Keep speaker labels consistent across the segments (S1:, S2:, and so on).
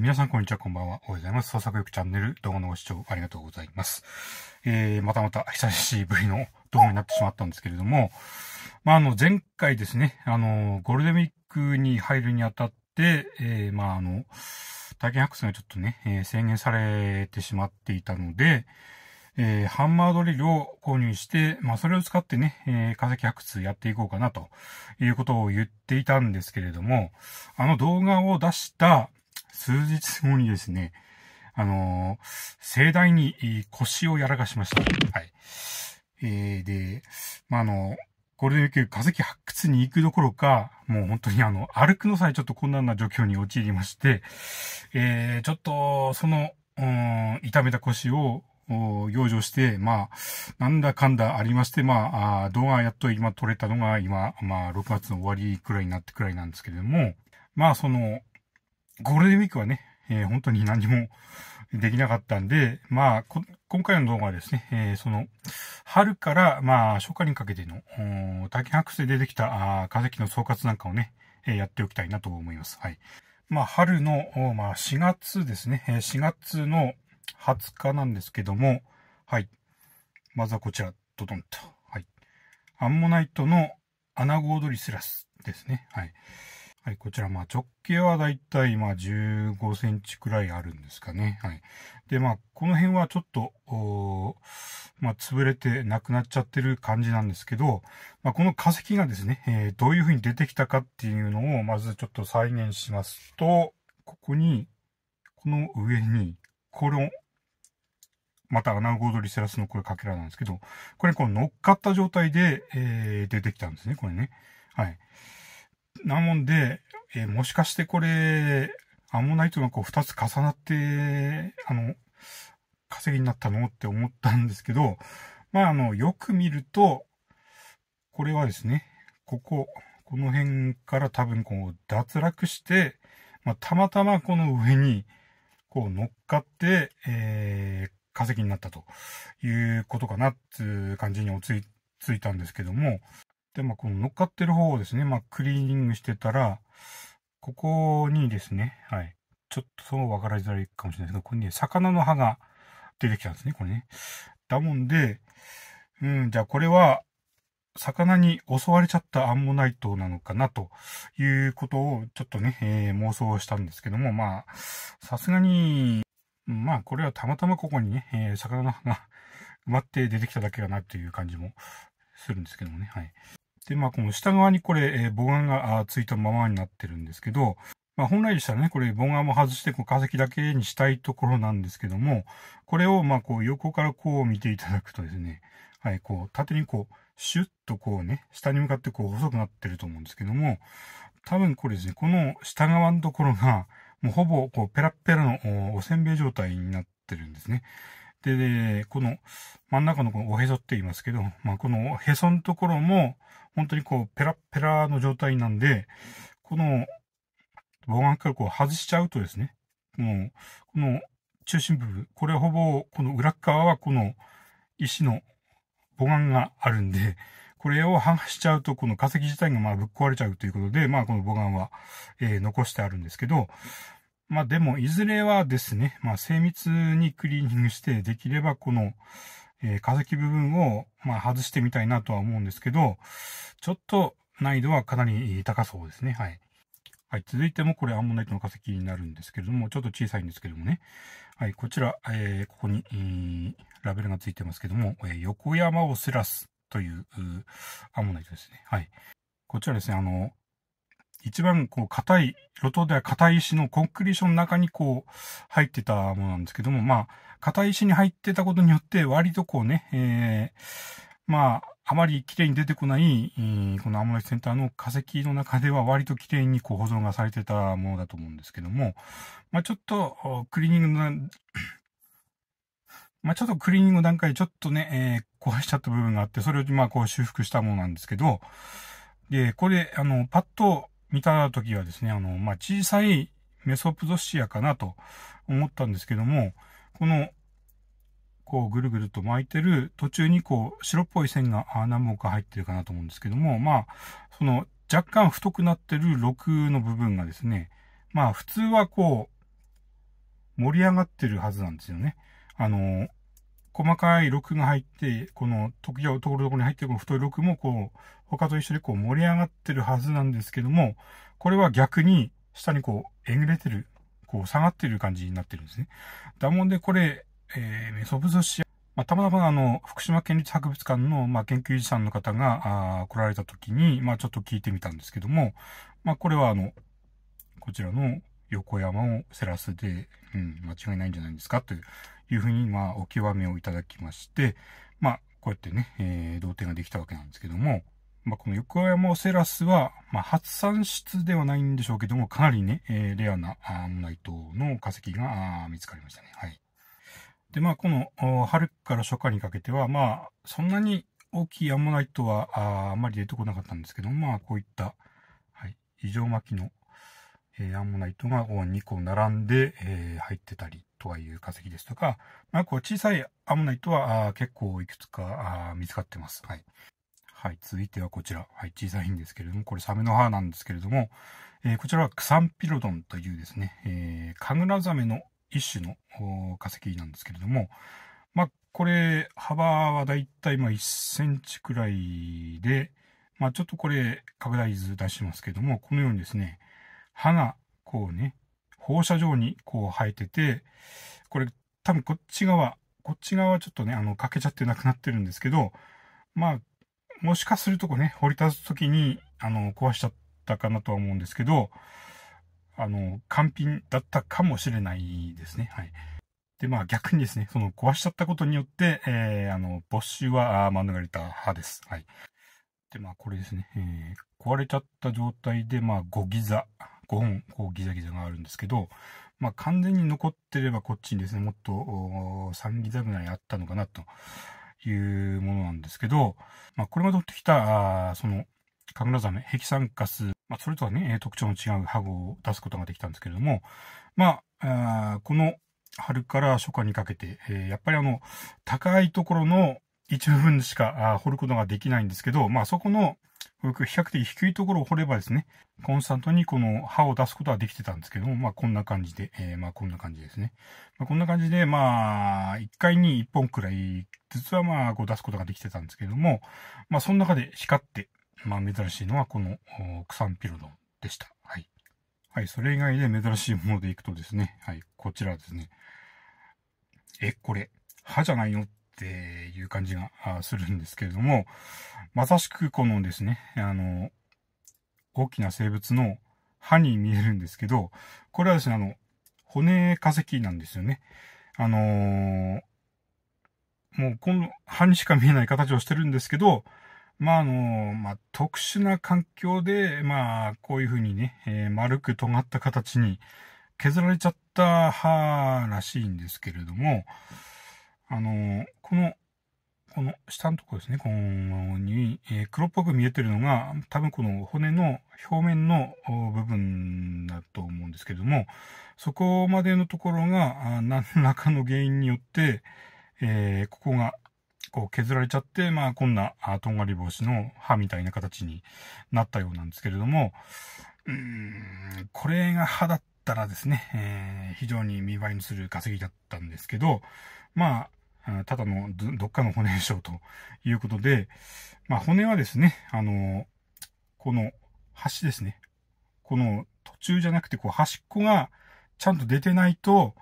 S1: 皆さんこんにちは、こんばんは。おはようございます。創作力チャンネル動画のご視聴ありがとうございます。えー、またまた久しぶりの動画になってしまったんですけれども、まあ、あの、前回ですね、あの、ゴールデンウィークに入るにあたって、えー、まあ、あの、体験発掘がちょっとね、えー、制限されてしまっていたので、えー、ハンマードリルを購入して、まあ、それを使ってね、えー、化石発掘やっていこうかなということを言っていたんですけれども、あの動画を出した、数日後にですね、あの盛大に腰をやらかしました。はい。えー、で、まあ、あの、ゴールデンウィーク化石発掘に行くどころか、もう本当にあの、歩くのさえちょっと困難な状況に陥りまして、えー、ちょっと、その、うん、痛めた腰を、養生して、まあ、なんだかんだありまして、まあ、あ動画やっと今撮れたのが今、まあ、6月の終わりくらいになってくらいなんですけれども、まあ、その、ゴールデンウィークはね、えー、本当に何もできなかったんで、まあ、今回の動画はですね、えー、その、春から、まあ、初夏にかけての、大気白士でできた化石の総括なんかをね、えー、やっておきたいなと思います。はい。まあ、春の、まあ、4月ですね、4月の20日なんですけども、はい。まずはこちら、ドドンと。はい。アンモナイトのアナゴードリスラスですね。はい。はい、こちら、まあ、直径はだいたい、まあ、15センチくらいあるんですかね。はい。で、まあ、この辺はちょっと、まあ、潰れてなくなっちゃってる感じなんですけど、まあ、この化石がですね、えー、どういうふうに出てきたかっていうのを、まずちょっと再現しますと、ここに、この上に、この、またアナゴドリセラスのこれかけらなんですけど、これこう乗っかった状態で、えー、出てきたんですね、これね。はい。なもんで、えー、もしかしてこれ、アンモナイトがこう二つ重なって、あの、稼ぎになったのって思ったんですけど、まあ、あの、よく見ると、これはですね、ここ、この辺から多分こう脱落して、まあ、たまたまこの上に、こう乗っかって、えー、化石になったということかなっていう感じに落ち着いたんですけども、で、まあ、この乗っかってる方をですね、まあ、クリーニングしてたら、ここにですね、はい。ちょっとそう分かりづらいかもしれないですけど、ここに、ね、魚の歯が出てきたんですね、これね。だもんで、うん、じゃあこれは、魚に襲われちゃったアンモナイトなのかなということをちょっとね、えー、妄想したんですけども、まあ、さすがに、まあこれはたまたまここにね、えー、魚の歯が 埋まって出てきただけかなという感じもするんですけどもね、はい。で、まあ、この下側にこれ、えー、ボガンがついたままになってるんですけど、まあ、本来でしたらね、これ、ボガンも外して、こう、化石だけにしたいところなんですけども、これを、まあ、こう、横からこう見ていただくとですね、はい、こう、縦にこう、シュッとこうね、下に向かってこう、細くなってると思うんですけども、多分これですね、この下側のところが、もうほぼ、こう、ペラッペラのおせんべい状態になってるんですね。で、ね、この真ん中のこのおへそって言いますけど、まあ、このへそのところも、本当にこう、ペラペラの状態なんで、この、棒眼からこう外しちゃうとですね、この、この中心部分、これほぼ、この裏側はこの石の母眼があるんで、これを剥がしちゃうと、この化石自体がまあぶっ壊れちゃうということで、まあこの母眼は、えー、残してあるんですけど、まあでも、いずれはですね、まあ精密にクリーニングして、できればこの、えー、化石部分を、まあ、外してみたいなとは思うんですけど、ちょっと難易度はかなり高そうですね。はい。はい、続いてもこれアンモナイトの化石になるんですけれども、ちょっと小さいんですけどもね。はい、こちら、えー、ここに、えー、ラベルがついてますけども、え横山オセラスというアンモナイトですね。はい。こちらですね、あの、一番こう硬い、路頭では硬い石のコンクリートの中にこう入ってたものなんですけども、まあ、硬い石に入ってたことによって割とこうね、えー、まあ、あまり綺麗に出てこない、このアモレスセンターの化石の中では割と綺麗にこう保存がされてたものだと思うんですけども、まあ、ちょっとクリーニングの、まあ、ちょっとクリーニング段階でちょっとね、えー、壊しちゃった部分があって、それをまあこう修復したものなんですけど、で、これ、あの、パッと見た時はですね、あの、まあ、小さいメソプゾシアかなと思ったんですけども、この、こうぐるぐると巻いてる途中にこう白っぽい線が何本か入ってるかなと思うんですけども、まあ、その若干太くなってる6の部分がですね、まあ普通はこう盛り上がってるはずなんですよね。あの、細かいロックが入って、この時がところどころに入ってるこの太いロックもこう、他と一緒にこう盛り上がってるはずなんですけども、これは逆に下にこう、えぐれてる、こう下がってる感じになってるんですね。だもんでこれ、えー、メソプゾシア、まあ、たまたまあの、福島県立博物館の、まあ、研究士さんの方が、あ来られた時に、まあ、ちょっと聞いてみたんですけども、まあ、これはあの、こちらの横山をセラスで、うん、間違いないんじゃないですかといういうふうに、まあ、お極めをいただきまして、まあ、こうやってね、えー、同点ができたわけなんですけども、まあ、この横山オセラスは、まあ、発散出ではないんでしょうけども、かなりね、えー、レアなアンナイトの化石が見つかりましたね。はい。で、まあ、この春から初夏にかけては、まあ、そんなに大きいアンモナイトはああまり出てこなかったんですけども、まあ、こういった、はい、異常巻きのえアンモナイトが2個並んで、え入ってたりとかいう化石ですとか、まあ、こう小さいアンモナイトは結構いくつか見つかってます。はい。はい、続いてはこちら。はい、小さいんですけれども、これサメの歯なんですけれども、えー、こちらはクサンピロドンというですね、えー、カグラザメの一種の化石なんですけれども、まあ、これ、幅はだいたい1センチくらいで、まあ、ちょっとこれ、拡大図出しますけども、このようにですね、歯がこうね、放射状にこう生えてて、これ多分こっち側、こっち側ちょっとね、あの、欠けちゃってなくなってるんですけど、まあ、もしかするとこね、掘り出すときに、あの、壊しちゃったかなとは思うんですけど、あの、完品だったかもしれないですね。はい。で、まあ逆にですね、その壊しちゃったことによって、えー、あの、没収は免れた歯です。はい。で、まあこれですね、えー、壊れちゃった状態で、まあ5ギザ5本こうギザギザがあるんですけど、まあ、完全に残ってればこっちにですねもっと3ギザぐらいあったのかなというものなんですけど、まあ、これまで取ってきたあそのカグラザメヘキサンカス、まあ、それとはね特徴の違うハゴを出すことができたんですけれども、まあ、あこの春から初夏にかけて、えー、やっぱりあの高いところの1部分しか掘ることができないんですけど、まあそこの比較的低いところを掘ればですね、コンスタントにこの刃を出すことはできてたんですけども、まあこんな感じで、えー、まあこんな感じですね。まあ、こんな感じで、まあ1回に1本くらい、実はまあこう出すことができてたんですけども、まあその中で光って、まあ珍しいのはこのクサンピロドンでした。はい。はい、それ以外で珍しいものでいくとですね、はい、こちらですね。え、これ、歯じゃないのっっていう感じがするんですけれども、まさしくこのですね、あの、大きな生物の歯に見えるんですけど、これはですね、あの、骨化石なんですよね。あのー、もうこの歯にしか見えない形をしてるんですけど、まああのー、まあ、特殊な環境で、まあこういうふうにね、えー、丸く尖った形に削られちゃった歯らしいんですけれども、あの、この、この下のとこですね、このに、えー、黒っぽく見えてるのが、多分この骨の表面の部分だと思うんですけれども、そこまでのところが、何らかの原因によって、えー、ここがこう削られちゃって、まあこんなとんがり帽子の歯みたいな形になったようなんですけれども、ん、これが歯だったらですね、えー、非常に見栄えのする稼ぎだったんですけど、まあ、ただのどっかの骨でしょうということで、まあ、骨はですね、あの、この端ですね。この途中じゃなくて、こう端っこがちゃんと出てないと、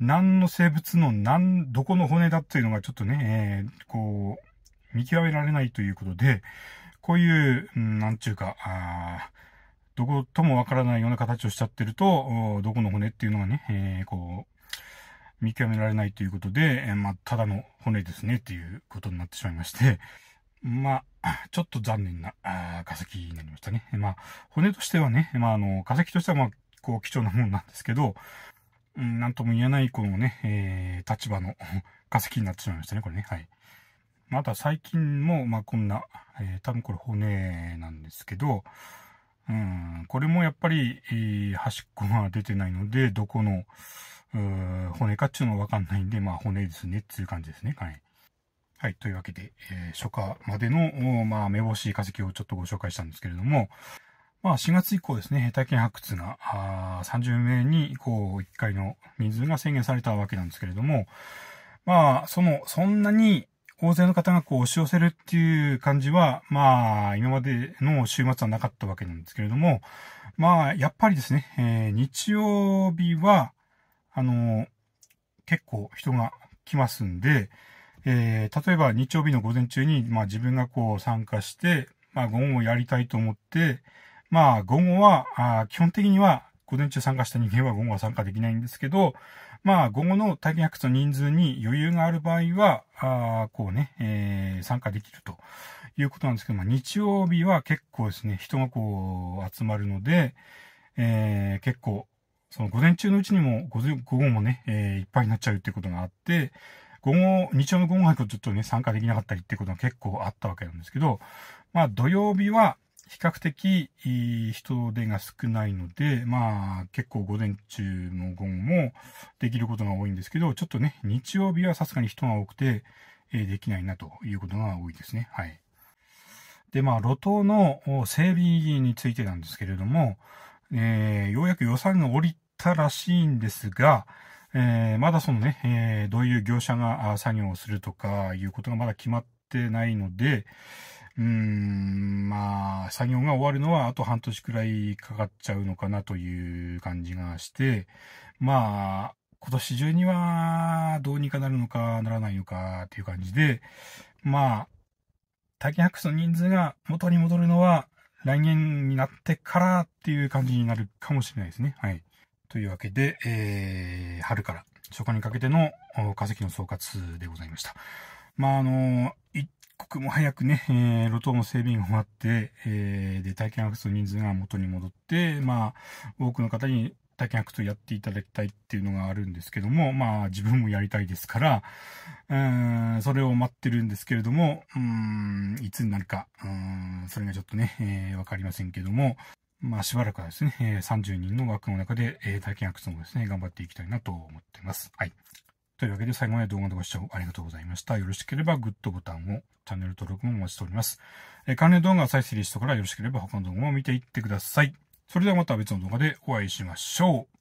S1: 何の生物の何、どこの骨だっていうのがちょっとね、えー、こう、見極められないということで、こういう、なんちゅうか、あどこともわからないような形をしちゃってると、どこの骨っていうのがね、えー、こう、見極められないということで、えまあ、ただの骨ですねっていうことになってしまいまして、まあ、ちょっと残念なあ化石になりましたね。まあ、骨としてはね、まあ、あの、化石としては、まあ、こう、貴重なものなんですけど、うん、なんとも言えない、このね、えー、立場の 化石になってしまいましたね、これね。はい。また最近も、まあ、こんな、えー、多分これ骨なんですけど、うん、これもやっぱり、えー、端っこが出てないので、どこの、骨かっちゅうのわかんないんで、まあ骨ですねっていう感じですね。はい。はい。というわけで、えー、初夏までの、まあ、目星化石をちょっとご紹介したんですけれども、まあ、4月以降ですね、体験発掘が、30名に以降1回の人数が制限されたわけなんですけれども、まあ、その、そんなに大勢の方がこう押し寄せるっていう感じは、まあ、今までの週末はなかったわけなんですけれども、まあ、やっぱりですね、えー、日曜日は、あの、結構人が来ますんで、えー、例えば日曜日の午前中に、まあ、自分がこう参加して、まあ、午後をやりたいと思って、まあ、午後は、あ基本的には、午前中参加した人間は午後は参加できないんですけど、まあ、午後の体験発掘の人数に余裕がある場合は、あこうね、えー、参加できるということなんですけど、まあ、日曜日は結構ですね、人がこう集まるので、えー、結構その午前中のうちにも午前、午後もね、えー、いっぱいになっちゃうっていうことがあって、午後、日曜の午後はちょっとね、参加できなかったりっていうことが結構あったわけなんですけど、まあ土曜日は比較的人手が少ないので、まあ結構午前中も午後もできることが多いんですけど、ちょっとね、日曜日はさすがに人が多くて、えー、できないなということが多いですね。はい。で、まあ路頭の整備についてなんですけれども、えー、ようやく予算が下りたらしいんですが、えー、まだそのね、えー、どういう業者が作業をするとかいうことがまだ決まってないので、うーん、まあ、作業が終わるのはあと半年くらいかかっちゃうのかなという感じがして、まあ、今年中にはどうにかなるのかならないのかっていう感じで、まあ、タキハックスの人数が元に戻るのは、来年になってからっていう感じになるかもしれないですね。はい。というわけで、えー、春から初夏にかけての化石の総括でございました。まあ、あの、一刻も早くね、えー、路頭の整備が終わって、えー、で、体験アクセスの人数が元に戻って、まあ、多くの方にアクとやっていただきたいっていうのがあるんですけども、まあ自分もやりたいですから、うーん、それを待ってるんですけれども、ん、いつになるか、ん、それがちょっとね、えー、わかりませんけども、まあしばらくはですね、え30人の枠の中で、え体験アクシをですね、頑張っていきたいなと思ってます。はい。というわけで最後まで動画のご視聴ありがとうございました。よろしければグッドボタンを、チャンネル登録もお待ちしております。え関連動画を再生リストからよろしければ他の動画も見ていってください。それではまた別の動画でお会いしましょう。